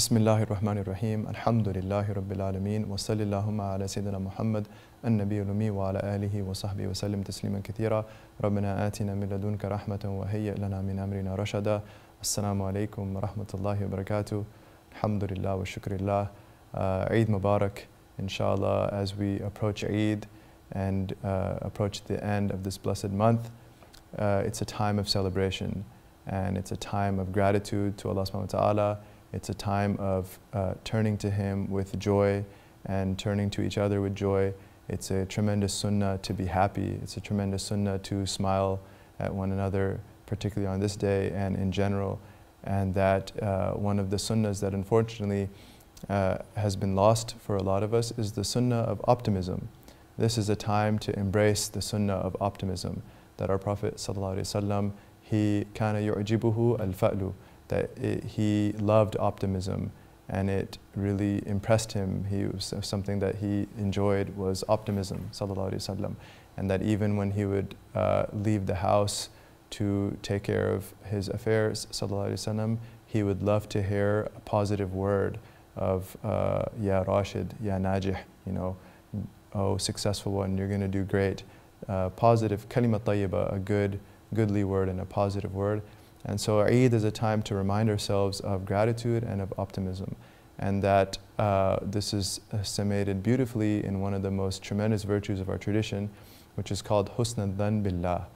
بسم الله الرحمن الرحيم الحمد لله رب العالمين وصلى اللهم على سيدنا محمد النبي الأمي وعلى آله وصحبه وسلم تسليما كثيرا ربنا آتنا من لدنك رحمة وهيئ لنا من أمرنا رشدا السلام عليكم ورحمة الله وبركاته الحمد لله والشكر لله uh, إن شاء الله as we approach عيد and uh, approach the end of this blessed month uh, it's a time of celebration and it's a time of gratitude to Allah subhanahu wa ta'ala It's a time of uh, turning to Him with joy and turning to each other with joy. It's a tremendous sunnah to be happy. It's a tremendous sunnah to smile at one another, particularly on this day and in general. And that uh, one of the sunnahs that unfortunately uh, has been lost for a lot of us is the sunnah of optimism. This is a time to embrace the sunnah of optimism that our Prophet ﷺ, he kana yu'jibuhu al-fa'lu that it, he loved optimism and it really impressed him. He was uh, something that he enjoyed was optimism, sallallahu wasallam, and that even when he would uh, leave the house to take care of his affairs, sallallahu wasallam, he would love to hear a positive word of uh, Ya Rashid, Ya Najih, you know, oh successful one, you're going to do great. Uh, positive, kalimat tayyiba, a good, goodly word and a positive word. And so Eid is a time to remind ourselves of gratitude and of optimism. And that uh, this is summated beautifully in one of the most tremendous virtues of our tradition, which is called husn dhan billah,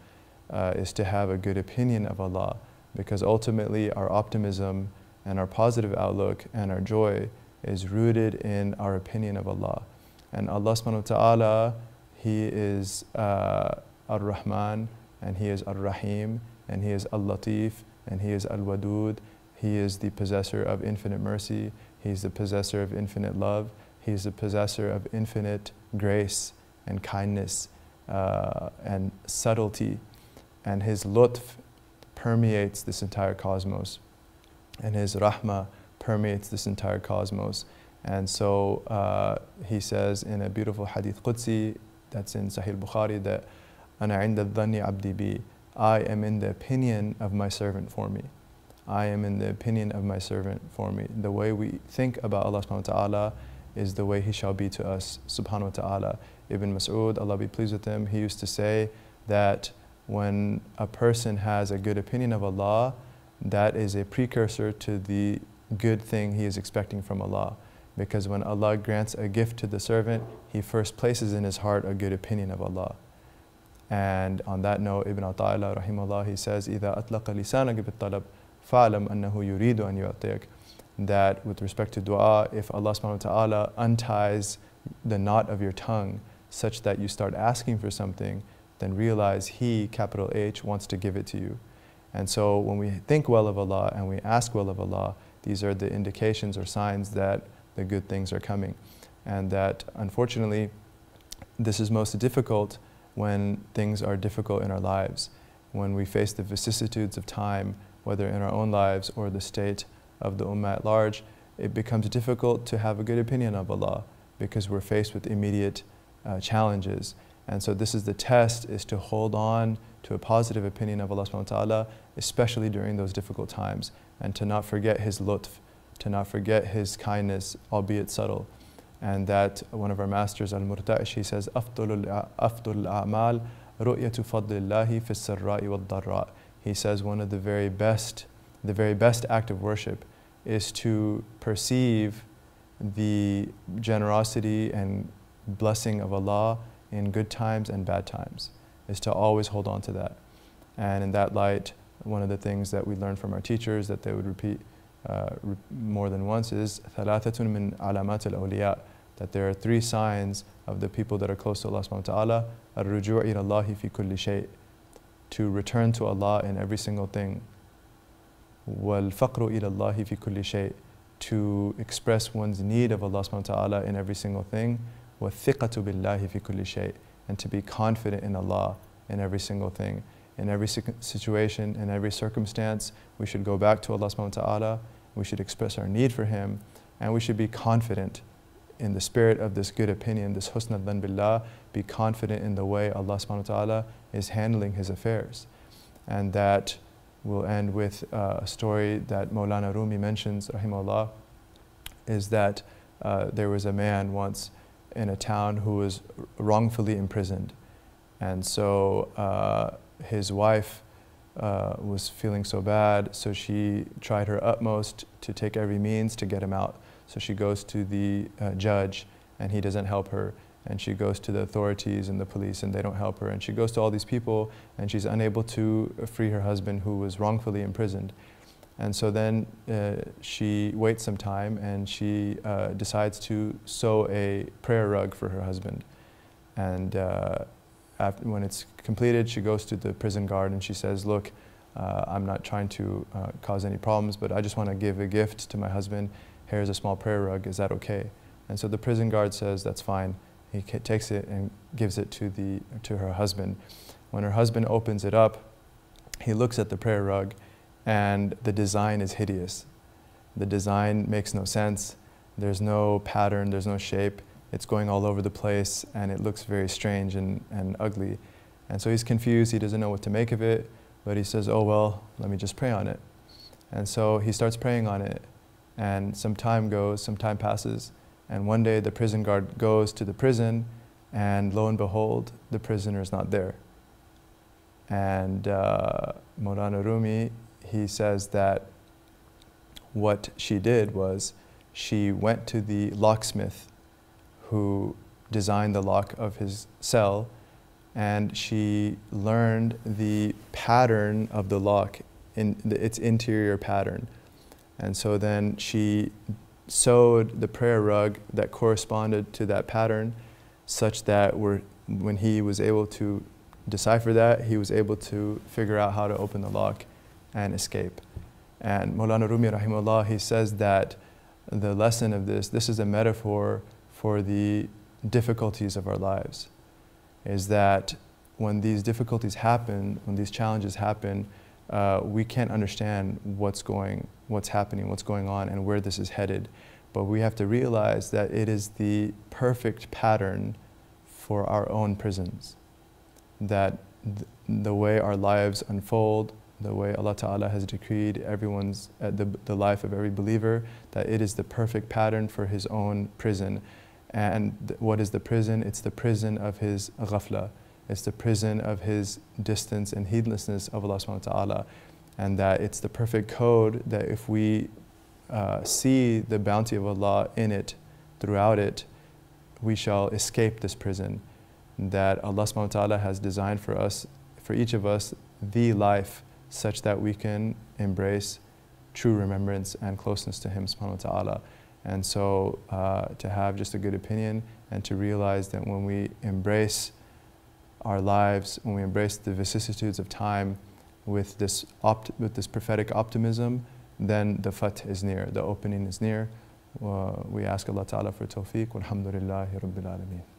uh, is to have a good opinion of Allah. Because ultimately our optimism and our positive outlook and our joy is rooted in our opinion of Allah. And Allah subhanahu wa ta'ala, He is uh, Ar-Rahman and He is Ar-Rahim and He is Al-Latif, and He is Al-Wadud. He is the possessor of infinite mercy. He is the possessor of infinite love. He is the possessor of infinite grace and kindness uh, and subtlety. And His lutf permeates this entire cosmos. And His rahmah permeates this entire cosmos. And so uh, he says in a beautiful hadith Qudsi that's in Sahih Bukhari that, أَنَا عِنْدَ الظَّنِّ عَبْدِي بِي I am in the opinion of my servant for me. I am in the opinion of my servant for me. The way we think about Allah subhanahu wa ta'ala is the way He shall be to us, subhanahu wa ta'ala. Ibn Mas'ud, Allah be pleased with him, he used to say that when a person has a good opinion of Allah, that is a precursor to the good thing he is expecting from Allah. Because when Allah grants a gift to the servant, He first places in his heart a good opinion of Allah. And on that note, Ibn al-Taala, rahimahullah, he says, إِذَا أَطْلَقَ لِسَانَكَ بِالطَّلَبِ فَعْلَمْ أَنَّهُ يُرِيدُ أَنْ يُعْطِيَكَ That with respect to dua, if Allah subhanahu wa ta'ala unties the knot of your tongue such that you start asking for something, then realize He, capital H, wants to give it to you. And so when we think well of Allah and we ask well of Allah, these are the indications or signs that the good things are coming. And that unfortunately, this is most difficult when things are difficult in our lives, when we face the vicissitudes of time, whether in our own lives or the state of the ummah at large, it becomes difficult to have a good opinion of Allah because we're faced with immediate uh, challenges. And so this is the test, is to hold on to a positive opinion of Allah subhanahu wa ta'ala, especially during those difficult times, and to not forget His lutf, to not forget His kindness, albeit subtle and that one of our masters al he says afdul al-amal he says one of the very best the very best act of worship is to perceive the generosity and blessing of Allah in good times and bad times is to always hold on to that and in that light one of the things that we learned from our teachers that they would repeat uh, more than once is ثلاثة من علامات الأولياء that there are three signs of the people that are close to Allah subhanahu wa ta'ala الرجوع إلى الله في كل شيء to return to Allah in every single thing والفقر إلى الله في كل شيء to express one's need of Allah subhanahu wa ta'ala in every single thing وَالثِّقَةُ بِاللَّهِ فِي كُلِّ شَيْءٍ and to be confident in Allah in every single thing in every situation in every circumstance we should go back to Allah subhanahu wa ta'ala we should express our need for him, and we should be confident in the spirit of this good opinion, this husn al billah, be confident in the way Allah subhanahu wa ta'ala is handling his affairs. And that will end with uh, a story that Mawlana Rumi mentions, rahimahullah, is that uh, there was a man once in a town who was wrongfully imprisoned. And so uh, his wife uh, was feeling so bad, so she tried her utmost to take every means to get him out. So she goes to the uh, judge, and he doesn't help her. And she goes to the authorities and the police, and they don't help her. And she goes to all these people, and she's unable to free her husband, who was wrongfully imprisoned. And so then uh, she waits some time and she uh, decides to sew a prayer rug for her husband. And uh, after, when it's completed, she goes to the prison guard and she says, look, uh, I'm not trying to uh, cause any problems, but I just want to give a gift to my husband. Here's a small prayer rug. Is that okay? And so the prison guard says, that's fine. He takes it and gives it to, the, to her husband. When her husband opens it up, he looks at the prayer rug and the design is hideous. The design makes no sense. There's no pattern, there's no shape it's going all over the place and it looks very strange and, and ugly. And so he's confused, he doesn't know what to make of it, but he says, oh well, let me just pray on it. And so he starts praying on it and some time goes, some time passes, and one day the prison guard goes to the prison and lo and behold, the prisoner is not there. And uh, Rumi, he says that what she did was she went to the locksmith who designed the lock of his cell, and she learned the pattern of the lock, in the, its interior pattern. And so then she sewed the prayer rug that corresponded to that pattern such that when he was able to decipher that, he was able to figure out how to open the lock and escape. And Maulana Rumi, Rahimullah, he says that the lesson of this, this is a metaphor for the difficulties of our lives. Is that when these difficulties happen, when these challenges happen, uh, we can't understand what's going, what's happening, what's going on, and where this is headed. But we have to realize that it is the perfect pattern for our own prisons. That th the way our lives unfold, the way Allah Ta'ala has decreed everyone's, uh, the, the life of every believer, that it is the perfect pattern for his own prison. And what is the prison? It's the prison of his ghafla. It's the prison of his distance and heedlessness of Allah subhanahu wa ta'ala. And that it's the perfect code that if we uh, see the bounty of Allah in it, throughout it, we shall escape this prison. That Allah subhanahu wa ta'ala has designed for us, for each of us, the life such that we can embrace true remembrance and closeness to Him subhanahu wa ta'ala. And so uh, to have just a good opinion and to realize that when we embrace our lives, when we embrace the vicissitudes of time with this, with this prophetic optimism, then the fat is near, the opening is near. Uh, we ask Allah Ta'ala for tawfiq. Alhamdulillahi Rabbil Alameen.